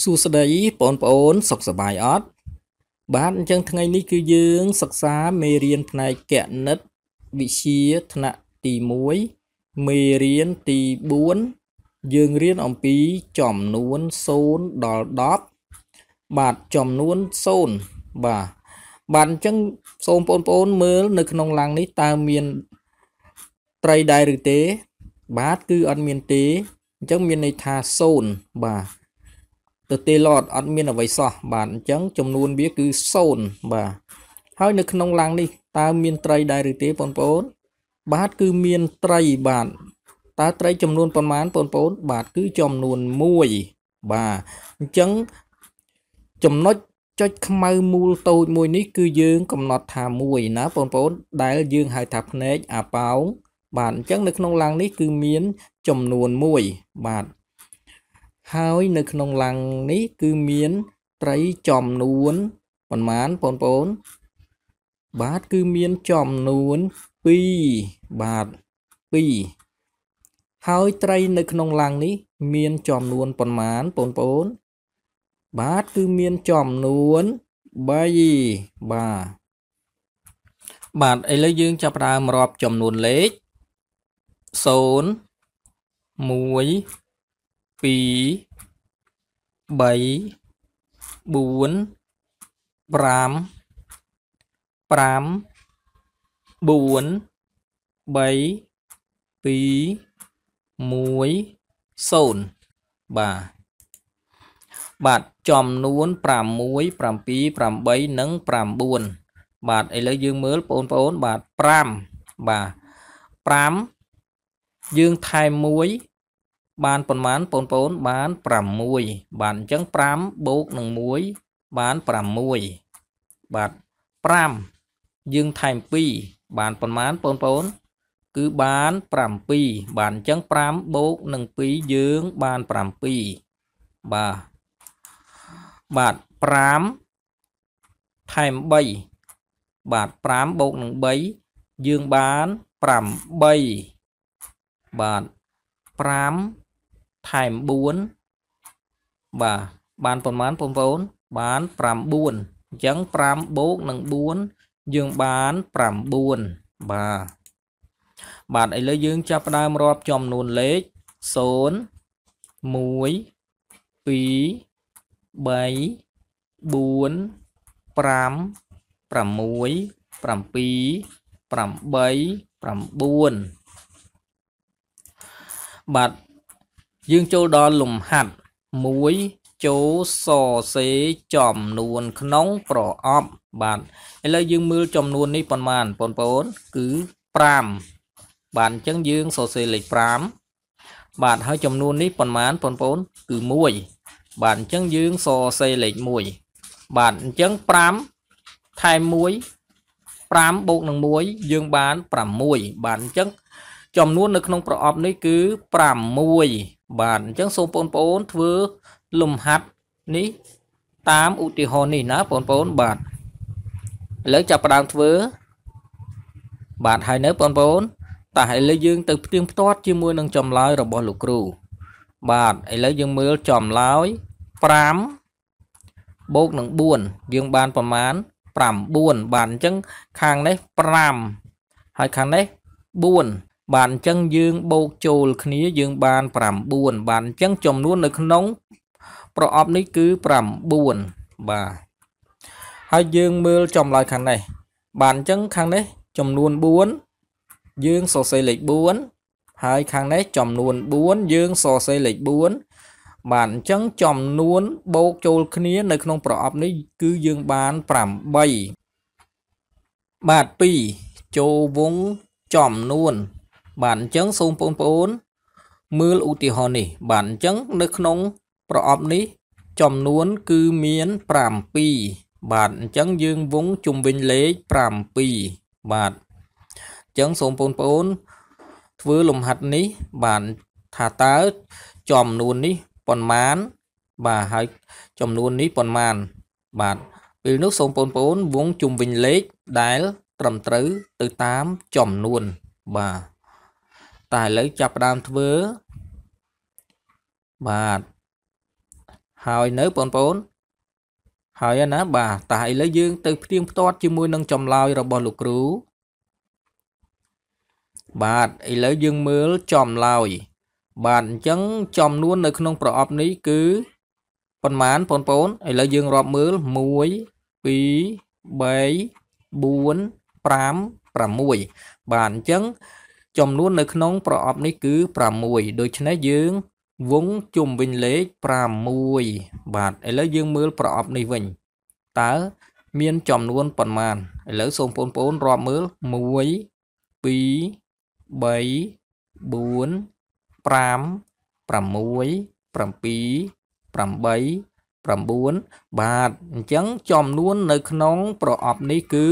សួស្តីបងប្អូនសុខសប្បាយអត់បាទអញ្ចឹងថ្ងៃនេះគឺយើងសិក្សាមេរៀនផ្នែកគណិតវិទ្យាថ្នាក់ទី1មេរៀនទី4យើងរៀនអំពីចំនួន0ដល់10បាទចំនួន0បាទបាទអញ្ចឹងសូមបងប្អូនមើលនៅក្នុងឡាំងនេះតើមានត្រីដែរឬទេ បាទគឺអត់មានទេអញ្ចឹងមានន័យថា0បាទទទេឡតអត់មានអ្វីសោះបាទអញ្ចឹងចំនួនវាគឺ0បាទហើយនៅក្នុងឡាំងនេះតើមានត្រីដែរឬទេបងប្អូន បាទគឺមានត្រីបាទតើត្រីចំនួនប៉ុន្មានបងប្អូន បាទគឺចំនួន1បាទអញ្ចឹង ចំណុចចុចខ្មៅមូលតូចមួយនេះគឺយើងកំណត់ថាមួយណាបងប្អូន ដែលយើងហៅថាភ្នែកអាប៉ោងបាទអញ្ចឹង នៅក្នុងឡាំងនេះ គឺមានចំនួន1បាទហើយនៅក្នុងឡាំងនេះ គឺមានត្រីចំនួនប៉ុន្មានបងប្អូន បាទគឺមានចំនួន2បាទ2ហើយត្រីនៅក្នុងឡាំងនេះមាន ចំនួនប៉ុន្មានបងប្អូន បាទគឺមានចំនួន3បាទបាទឥឡូវយើងចាប់ផ្ដើមរាប់ចំនួនលេខ0 1 2 3 4 5 5 4 3 2 1 0បាទបាទចំនួន6 7 8និង9បាទឥឡូវយើងមើលបងប្អូន បាទ5បាទ5យើងថែម1បានប៉ុន្មានបងប្អូន បាន6បាទអញ្ចឹង5បូកនឹង1បាន6បាទ5យើងថែម2បានប៉ុន្មានបងប្អូន គឺបាន7បាទអញ្ចឹង5បូកនឹង2យើងបាន7បាទបាទ5ថែម3បាទ5បូកនឹង3យើងបាន8បាទ5ថែម4បាទបានប៉ុន្មានបងប្អូន បាន9អញ្ចឹង5បូកនឹង4យើងបាន9បាទបាទឥឡូវយើងចាប់ផ្ដើមរាប់ចំនួនលេខ0 1 2 3 4 5 6 7 8 9បាទយើងចូលដល់លំហាត់1ចូលសរសេរចំនួនក្នុងប្រអប់បាទឥឡូវយើងមើលចំនួននេះប៉ុន្មានបងប្អូនគឺ5បាទអញ្ចឹងយើងសរសេរលេខ5បាទហើយចំនួននេះប៉ុន្មានបងប្អូន គឺ1បាទអញ្ចឹងយើងសរសេរលេខ1បាទអញ្ចឹង5ថែម1 5បូកនឹង1យើងបាន6បាទអញ្ចឹង ចំនួននៅក្នុងប្រអប់នេះគឺ6បាទអញ្ចឹងសូមបងប្អូនធ្វើលំហាត់នេះតាមឧទាហរណ៍នេះណាបងប្អូនបាទឥឡូវចាប់ផ្ដើមធ្វើ បាទហើយនៅបងប្អូនតោះឥឡូវយើងទៅផ្ទៀងផ្ទាត់ជាមួយនឹងចម្លើយរបស់លោកគ្រូបាទឥឡូវយើងមើលចម្លើយ5បូកនឹង4យើងបានប្រមាណ9បាទអញ្ចឹងខាងនេះ5ហើយខាងនេះ4បាទអញ្ចឹងយើងបូកចូលគ្នាយើងបាន9បាទអញ្ចឹងចំនួននៅក្នុង ប្រអប់នេះគឺ9បាទហើយយើងមើលចំឡើយខាងនេះ បាទអញ្ចឹងខាងនេះ ចំនួន4យើងសរសេរលេខ4ហើយខាងនេះ ចំនួន4យើងសរសេរលេខ4បាទអញ្ចឹងចំនួន បូកចូលគ្នានៅក្នុងប្រអប់នេះគឺយើងបាន8បាទ2ចូលវងចំនួនបាទអញ្ចឹងសូមបងប្អូន មើលឧទាហរណ៍នេះ បាទអញ្ចឹង នៅក្នុង ប្រអប់នេះ ចំនួនគឺមាន7បាទអញ្ចឹងយើងវងជុំវិញលេខ7បាទអញ្ចឹងសូមបងប្អូន ធ្វើលំហាត់នេះបាទថាតើចំនួននេះប៉ុន្មាន បាទហើយចំនួននេះប៉ុន្មានបាទពេលនោះសូមបងប្អូនវងជុំវិញលេខដែល ត្រឹមត្រូវទៅតាមចំនួនបាទតែឥឡូវចាប់ផ្ដើមធ្វើបាទហើយនៅបងប្អូនហើយណា បាទតែឥឡូវយើងទៅផ្ទៀងផ្ទាត់ជាមួយនឹងចម្លើយរបស់លោកគ្រូបាទឥឡូវយើងមើលចំឡើយបាទអញ្ចឹង ចំនួន នៅ ក្នុងប្រអប់នេះ គឺប៉ុន្មានបងប្អូនឥឡូវយើងរាប់មើល1 2 3 4 5 6បាទអញ្ចឹងចំនួននៅក្នុងប្រអប់នេះគឺ6ដូច្នេះយើងវងជុំវិញលេខ6បាទឥឡូវយើងមើល ប្រអប់នេះវិញតើមាន ចំនួនប៉ុន្មានឥឡូវសូមបងប្អូនរាប់មើល1 2 3 4 5 6 7 9បាទអញ្ចឹងចំនួននៅក្នុង ប្រអប់នេះគឺ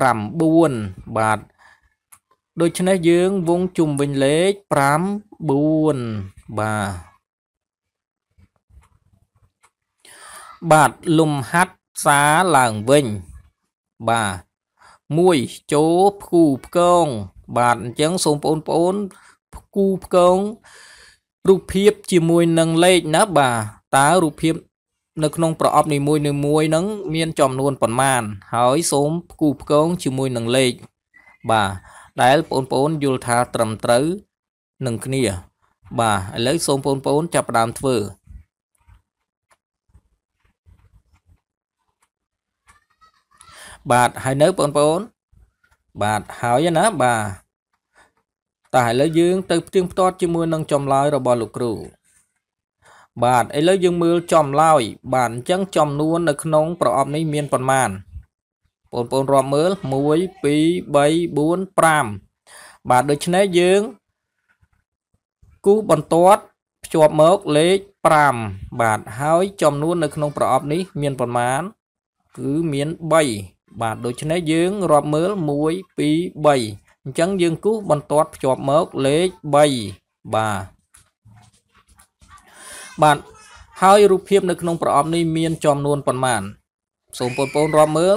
9បាទដូច្នេះយើងវងជុំវិញលេខ5 4បាទបាទលំហាត់សាឡើងវិញបាទ1ចូលផ្គូផ្គងបាទអញ្ចឹងសូមបងប្អូនផ្គូផ្គងរូបភាពជាមួយនឹងលេខណាបាទតើរូបភាព នៅក្នុង ប្រអប់នីមួយនីមួយហ្នឹងមាន ចំនួនប៉ុន្មានហើយសូមផ្គូផ្គងជាមួយនឹងលេខបាទដែលបងប្អូនយល់ថាត្រឹមត្រូវនឹងគ្នា បាទឥឡូវសូមបងប្អូន ចាប់ផ្ដើមធ្វើបាទហើយនៅបងប្អូន បាទហើយណាបាទតែឥឡូវយើង ទៅផ្ទៀងផ្ទាត់ជាមួយនឹងចំឡាយរបស់លោកគ្រូ បាទឥឡូវយើងមើលចំឡាយបាទអញ្ចឹងចំនួននៅក្នុងប្រអប់នេះមានប៉ុន្មានបងប្អូនរាប់មើល1 2 3 4 5បាទដូច្នេះយើង គូបន្ទាត់ភ្ជាប់មកលេខ5បាទហើយចំនួននៅក្នុងប្រអប់នេះមានប្រមាណគឺមាន3បាទដូច្នេះយើងរាប់មើល1 2 3អញ្ចឹងយើងគូសបន្ទាត់ភ្ជាប់មកលេខ3បាទបាទហើយរូបភាពនៅក្នុងប្រអប់នេះមានចំនួនប៉ុន្មានសូមបងប្អូនរាប់មើល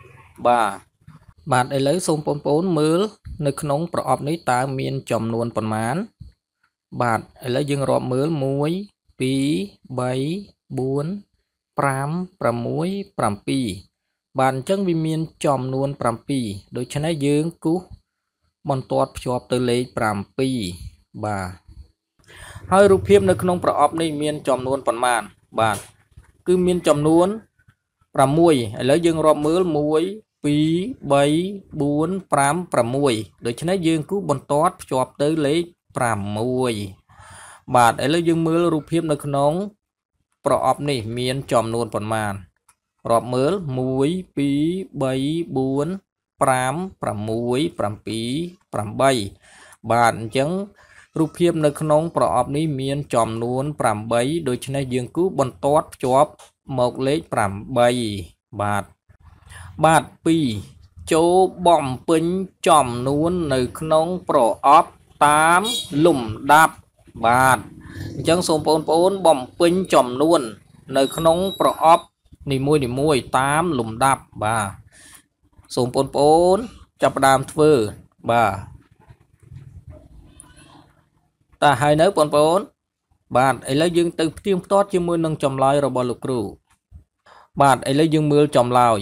បាទបាទឥឡូវសូមបងប្អូនមើលនៅក្នុងប្រអប់នេះតើមាន ចំនួនប៉ុន្មានបាទឥឡូវយើងរាប់មើល1 2 3 4 5 6 7បាទអញ្ចឹងវាមានចំនួន7ដូច្នេះយើងគូសបន្ទាត់ភ្ជាប់ទៅលេខ7បាទហើយរូបភាពនៅក្នុងប្រអប់នេះមានចំនួនប៉ុន្មាន បាទគឺមានចំនួន6ឥឡូវយើងរាប់មើល1 2 3 4 5 6ដូច្នេះយើងគូបន្ទាត់ភ្ជាប់ទៅលេខ6បាទឥឡូវយើងមើលរូបភាពនៅក្នុង ប្រអប់នេះមានចំនួនប៉ុន្មានរាប់មើល1 2 3 4 5 6 7 8បាទអញ្ចឹងរូបភាពនៅក្នុងប្រអប់នេះមានចំនួន8ដូច្នេះយើងគូបន្ទាត់ភ្ជាប់មកលេខ8បាទបាទ2ចូលបំពេញចំនួន នៅក្នុងប្រអប់តាមលំដាប់បាទអញ្ចឹងសូមបងប្អូន បំពេញចំនួន នៅក្នុងប្រអប់នីមួយនីមួយតាមលំដាប់បាទសូមបងប្អូន ចាប់ផ្ដើមធ្វើបាទតាហើយនៅបងប្អូន បាទឥឡូវយើងទៅផ្ទៀងផ្ទាត់ជាមួយនឹងចម្លើយរបស់លោកគ្រូ បាទឥឡូវយើងមើលចម្លើយ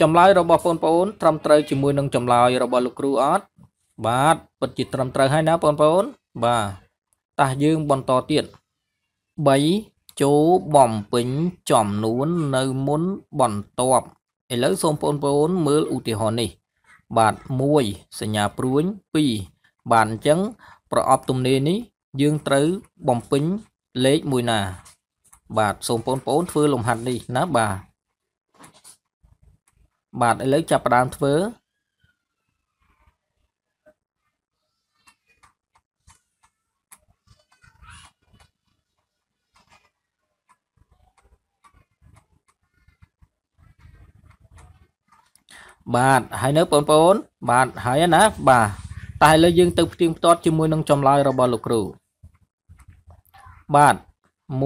ចម្លើយរបស់បងប្អូនត្រឹមត្រូវជាមួយនឹងចម្លើយរបស់លោកគ្រូអត់បាទពិតជាត្រឹមត្រូវហើយណាបងប្អូនបាទតោះយើងបន្តទៀត3ចូលបំពេញចំនួននៅមុនបន្ទាប់ឥឡូវសូមបងប្អូនមើលឧទាហរណ៍នេះ បាទ1សញ្ញាព្រួញ2បាទអញ្ចឹង ប្រអប់ទំនេរនេះយើងត្រូវបំពេញលេខមួយណា បាទសូមបងប្អូនធ្វើលំហាត់នេះណាបាទបាទឥឡូវចាប់ផ្ដើមធ្វើបាទហើយនៅបងប្អូន បាទហើយណាបាទតែឥឡូវយើងទៅផ្ទៀងផ្ទាត់ជាមួយនឹងចម្លើយរបស់លោកគ្រូបាទ1 2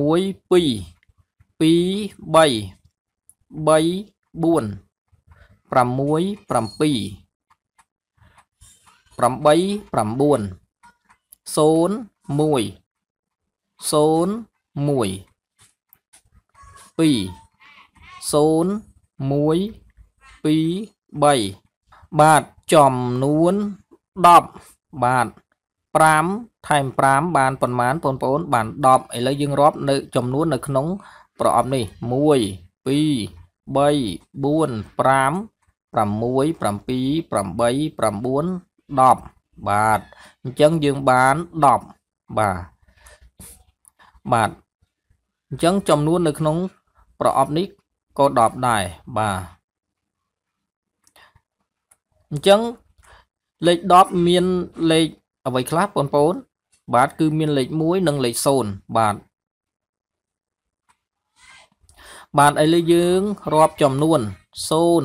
2 3 3 4 6 7 8 9 0 1 0 1 2 0 1 2 3បាទចំនួន10បាទ5ថែម5បានប៉ុន្មានបងប្អូនបាន10ឥឡូវយើងរាប់នៅចំនួន នៅក្នុង ប្រអប់នេះ1 2 3 4 5 6 7 8 9 10បាទអញ្ចឹងយើងបាន10បាទបាទអញ្ចឹងចំនួន នៅក្នុង ប្រអប់នេះក៏10ដែរបាទអញ្ចឹងលេខ10មានលេខអ្វីខ្លះបងប្អូន បាទគឺមានលេខ1និងលេខ0បាទបាទឥឡូវយើងរាប់ចំនួន0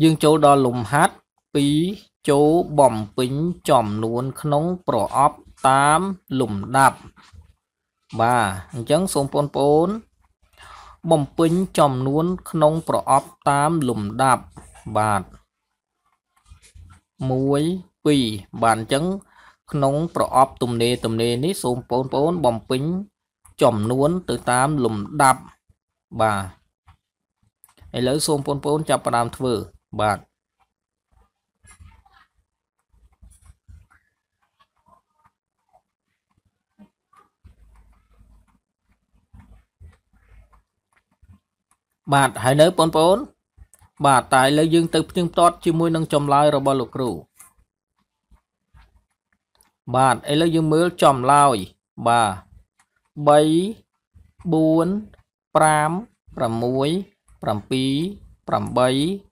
យើងចូលដល់លំហាត់2ចូលបំពេញចំនួនក្នុង ប្រអប់តាមលំដាប់បាទអញ្ចឹងសូមបងប្អូនបំពេញចំនួនក្នុងប្រអប់តាមលំដាប់បាទ1 2បាទអញ្ចឹង ក្នុង ប្រអប់ទំនេរទំនេរនេះសូមបងប្អូនបំពេញចំនួន ទៅតាមលំដាប់បាទឥឡូវសូមបងប្អូនចាប់ផ្ដើមធ្វើបាទបាទហើយនៅបងប្អូនបាទតែឥឡូវយើងទៅផ្ទៀងផ្ទាត់ ជាមួយនឹងចម្លើយរបស់លោកគ្រូបាទឥឡូវយើងមើលចម្លើយបាទ3 4 5 6 7 8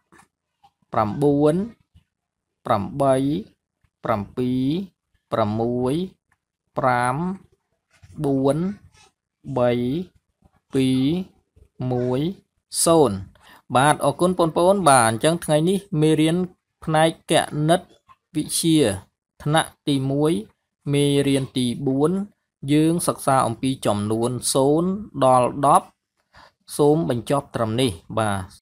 9 8 7 6 5 4 3 2 1បាទអរគុណបងប្អូន បាទអញ្ចឹងថ្ងៃនេះមេរៀនផ្នែកគណិតវិទ្យាថ្នាក់ទី1មេរៀនទី4យើងសិក្សាអំពីចំនួន0ដល់10សូមបញ្ចប់ត្រឹមនេះ បាទ